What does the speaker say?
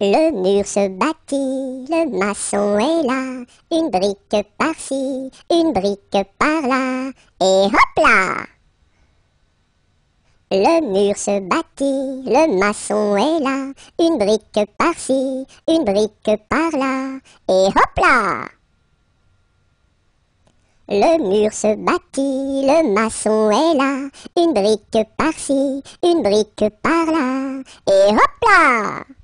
Le mur se bâtit, le maçon est là, une brique par-ci, une brique par-là, et hop là Le mur se bâtit, le maçon est là, une brique par-ci, une brique par-là, et hop là le mur se bâtit, le maçon est là, une brique par-ci, une brique par-là, et hop là